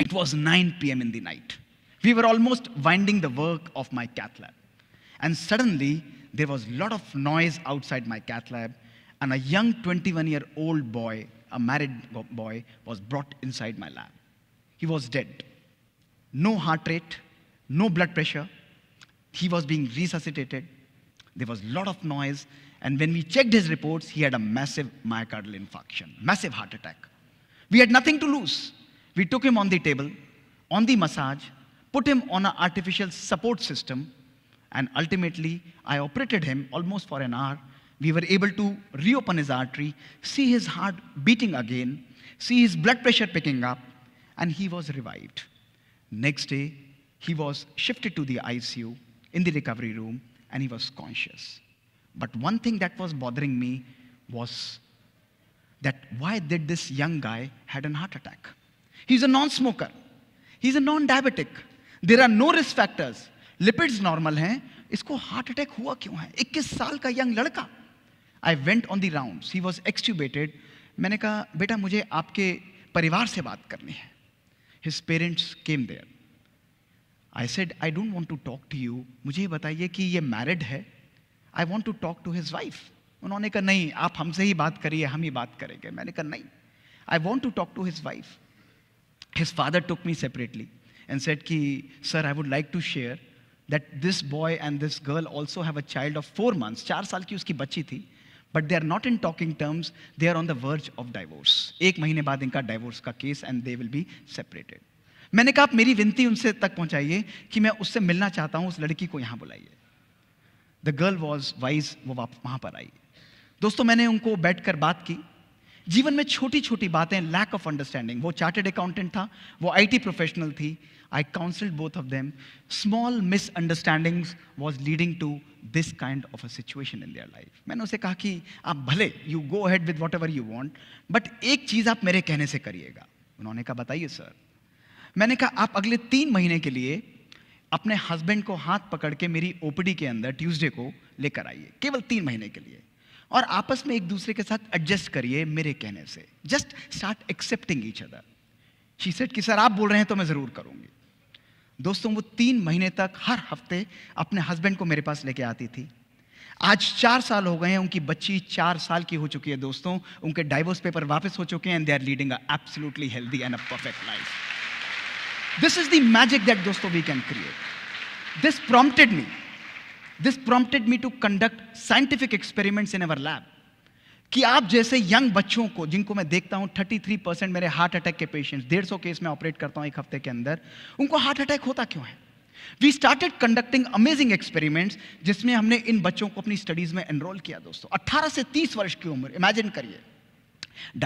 It was 9 p.m. in the night. We were almost winding the work of my cath lab. And suddenly, there was a lot of noise outside my cath lab, and a young 21 year old boy, a married boy, was brought inside my lab. He was dead. No heart rate, no blood pressure. He was being resuscitated. There was a lot of noise, and when we checked his reports, he had a massive myocardial infarction, massive heart attack. We had nothing to lose. We took him on the table, on the massage, put him on an artificial support system, and ultimately I operated him almost for an hour. We were able to reopen his artery, see his heart beating again, see his blood pressure picking up, and he was revived. Next day, he was shifted to the ICU in the recovery room and he was conscious. But one thing that was bothering me was that why did this young guy had an heart attack? He's a non-smoker. He's a non-diabetic. There are no risk factors. Lipids normal हैं. इसको heart attack हुआ क्यों है? 21 साल का young लड़का. I went on the rounds. He was extubated. मैंने कहा बेटा मुझे आपके परिवार से बात करनी है. His parents came there. I said I don't want to talk to you मुझे बताइए कि ये मैरिड है I want to talk to his wife उन्होंने कहा नहीं आप हमसे ही बात करिए हम ही बात करेंगे मैंने कहा नहीं I want to talk to his wife his father took me separately and said, Ki, Sir, I would like to share that this boy and this girl also have a child of four months. चार साल की उसकी बच्ची थी but they are not in talking terms they are on the verge of divorce एक महीने बाद इनका डाइवोर्स का case and they will be separated मैंने कहा आप मेरी विनती उनसे तक पहुंचाइए कि मैं उससे मिलना चाहता हूं उस लड़की को यहां बुलाइए द गर्ल वॉज वाइज वो वहां पर आई दोस्तों मैंने उनको बैठ कर बात की जीवन में छोटी छोटी बातें लैक ऑफ अंडरस्टैंडिंग वो चार्टेड अकाउंटेंट था वो आईटी प्रोफेशनल थी I counselled both of them small misunderstandings was leading to this kind of a situation in their life मैंने उसे कहा कि आप भले you go ahead with whatever you want but एक चीज़ आप मेरे कहने से करिएगा उन्होंने कहा बताइए सर मैंने कहा आप अगले तीन महीने के लिए अपने हस्बैंड को हाथ पकड़ के मेरी ओपीडी के अंदर ट्यूसडे को लेकर आइए केवल तीन महीने के लिए और आपस में एक दूसरे के साथ एडजस्ट करिए मेरे कहने से just start accepting each other she said कि सर आप बोल रहे हैं तो मैं ज़रूर करूंगी दोस्तों वो तीन महीने तक हर हफ्ते अपने हस्बैंड को मेरे पास लेके आती थी आज चार साल हो गए हैं उनकी बच्ची चार साल की हो चुकी है दोस्तों उनके डाइवोर्स पेपर वापस हो चुके हैं and they are leading absolutely healthy and a perfect life this is the magic that दोस्तों we can create this prompted me this prompted me to conduct scientific experiments in our lab कि आप जैसे young बच्चों को जिनको मैं देखता हूं 33 परसेंट मेरे हार्ट अटैक के पेशेंट्स डेढ़ सौ केस में ऑपरेट करता हूं एक हफ्ते के अंदर उनको हार्ट अटैक होता क्यों है we started conducting amazing experiments जिसमें हमने इन बच्चों को अपनी स्टडीज में एनरोल किया दोस्तों 18 से 30 वर्ष की उम्र इमेजिन करिए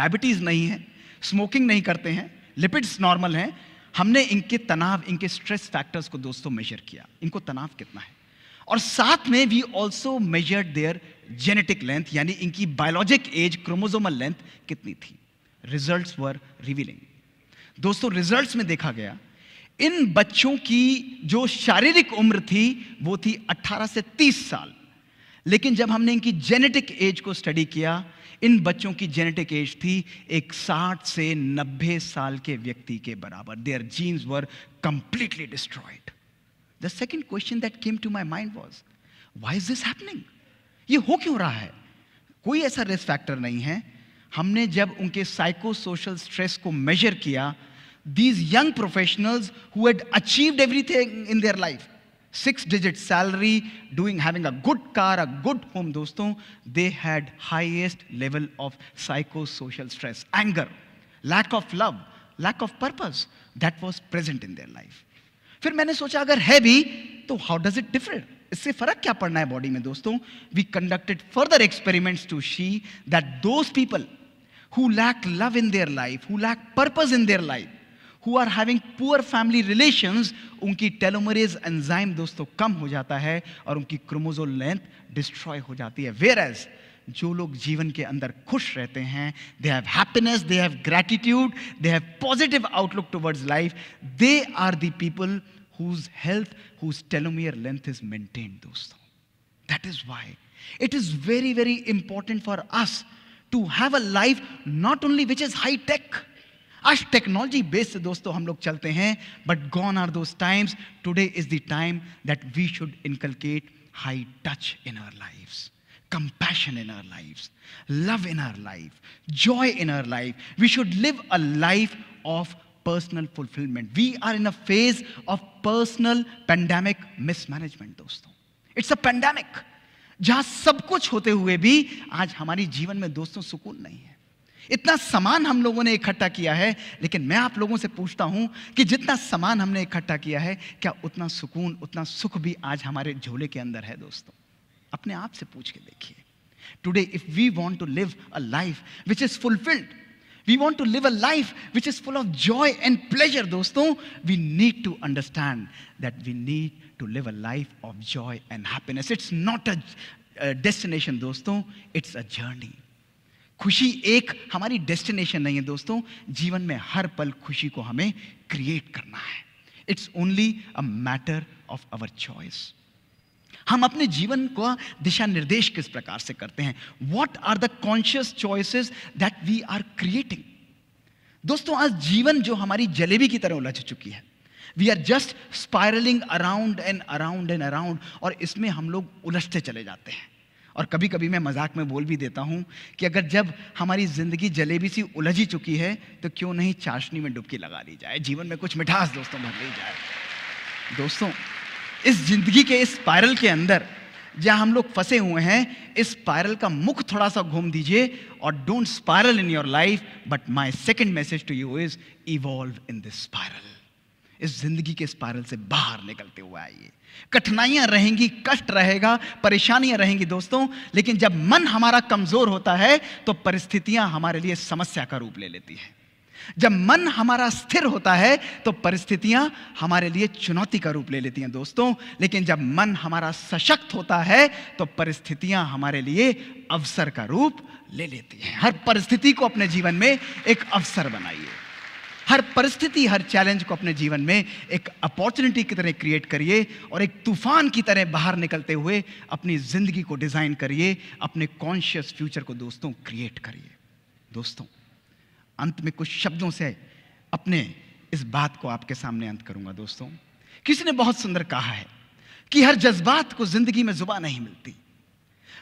डायबिटीज नहीं है स्मोकिंग नहीं करते हैं लिपिड्स नॉर्मल हैं हमने इनके तनाव इनके स्ट्रेस फैक्टर्स को दोस्तों मेजर किया इनको तनाव कितना है और साथ में we also measured their genetic length यानी इनकी बायोलॉजिक एज क्रोमोजोमल लेंथ कितनी थी रिजल्ट वर रिवीलिंग दोस्तों रिजल्ट में देखा गया इन बच्चों की जो शारीरिक उम्र थी वो थी 18 से 30 साल लेकिन जब हमने इनकी जेनेटिक एज को स्टडी किया इन बच्चों की जेनेटिक एज थी एक 60 से 90 साल के व्यक्ति के बराबर their genes were completely destroyed The second question that came to my mind was, why is this happening? ये हो क्यों रहा है कोई ऐसा रिस्क फैक्टर नहीं है हमने जब उनके साइको सोशल स्ट्रेस को मेजर किया these young professionals who had achieved everything in their life six digit salary doing having a good car a good home दोस्तों they had highest level of psychosocial stress anger lack of love lack of purpose that was present in their life फिर मैंने सोचा अगर है भी तो how does it different इससे फर्क क्या पड़ना है बॉडी में दोस्तों we conducted further experiments to see that those people who lack love in their life who lack purpose in their life who are having poor family relations, उनकी telomerase enzyme दोस्तों कम हो जाता है और उनकी क्रोमोजोल लेंथ डिस्ट्रॉय हो जाती है वेयर एज जो लोग जीवन के अंदर खुश रहते हैं they have happiness they have gratitude they have positive outlook towards life they are the people whose health whose telomere length is maintain दोस्तों that is why it is very very important for us to have a life not only which is high tech आज technology base से दोस्तों हम लोग चलते हैं but gone are those times today is the time that we should inculcate high touch in our lives. compassion in our lives, love in our life, joy in our life. We should live a life of personal fulfillment. We are in a phase of personal pandemic mismanagement, dosto. It's a pandemic. जहां सब कुछ होते हुए भी आज हमारी जीवन में दोस्तों सुकून नहीं है इतना सामान हम लोगों ने इकट्ठा किया है लेकिन मैं आप लोगों से पूछता हूं कि जितना सामान हमने इकट्ठा किया है क्या उतना सुकून उतना सुख भी आज हमारे झोले के अंदर है दोस्तों अपने आप से पूछ के देखिए today if we want to live a life which is fulfilled we want to live a life which is full of joy and pleasure दोस्तों we need to understand that we need to live a life of joy and happiness it's not a destination दोस्तों it's a journey खुशी एक हमारी destination नहीं है दोस्तों जीवन में हर पल खुशी को हमें क्रिएट करना है it's only a matter of our choice हम अपने जीवन का दिशा निर्देश किस प्रकार से करते हैं what are the conscious choices that we are creating दोस्तों आज जीवन जो हमारी जलेबी की तरह उलझ चुकी है we are just spiraling around and around and around और इसमें हम लोग उलझते चले जाते हैं और कभी कभी मैं मजाक में बोल भी देता हूँ कि अगर जब हमारी ज़िंदगी जलेबी सी उलझी चुकी है तो क्यों नहीं चाशनी में डुबकी लगा ली जाए जीवन में कुछ मिठास दोस्तों भर ली जाए दोस्तों इस जिंदगी के इस स्पायरल के अंदर जहां हम लोग फंसे हुए हैं इस स्पायरल का मुख थोड़ा सा घूम दीजिए और don't spiral in your life but my second message to you is evolve in this spiral इस जिंदगी के स्पायरल से बाहर निकलते हुए आइए कठिनाइयां रहेंगी कष्ट रहेगा परेशानियां रहेंगी दोस्तों लेकिन जब मन हमारा कमजोर होता है तो परिस्थितियां हमारे लिए समस्या का रूप ले लेती है जब मन हमारा स्थिर होता है तो परिस्थितियां हमारे लिए चुनौती का रूप ले लेती हैं दोस्तों लेकिन जब मन हमारा सशक्त होता है तो परिस्थितियां हमारे लिए अवसर का रूप ले लेती हैं हर परिस्थिति को अपने जीवन में एक अवसर बनाइए हर परिस्थिति हर चैलेंज को अपने जीवन में एक अपॉर्चुनिटी की तरह क्रिएट करिए और एक तूफान की तरह बाहर निकलते हुए अपनी ज़िंदगी को डिज़ाइन करिए अपने कॉन्शियस फ्यूचर को दोस्तों क्रिएट करिए दोस्तों अंत में कुछ शब्दों से अपने इस बात को आपके सामने अंत करूंगा दोस्तों किसी ने बहुत सुंदर कहा है कि हर जज्बात को जिंदगी में जुबा नहीं मिलती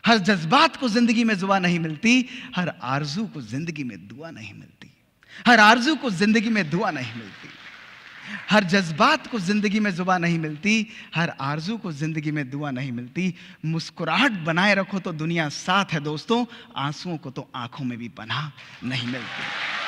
हर जज्बात को जिंदगी में जुबा नहीं मिलती हर आरजू को जिंदगी में दुआ नहीं मिलती हर आरजू को जिंदगी में दुआ नहीं मिलती हर जज्बात को जिंदगी में जुबा नहीं मिलती हर आरजू को जिंदगी में दुआ नहीं मिलती मुस्कुराहट बनाए रखो तो दुनिया साथ है दोस्तों आंसुओं को तो आंखों में भी पनाह नहीं मिलती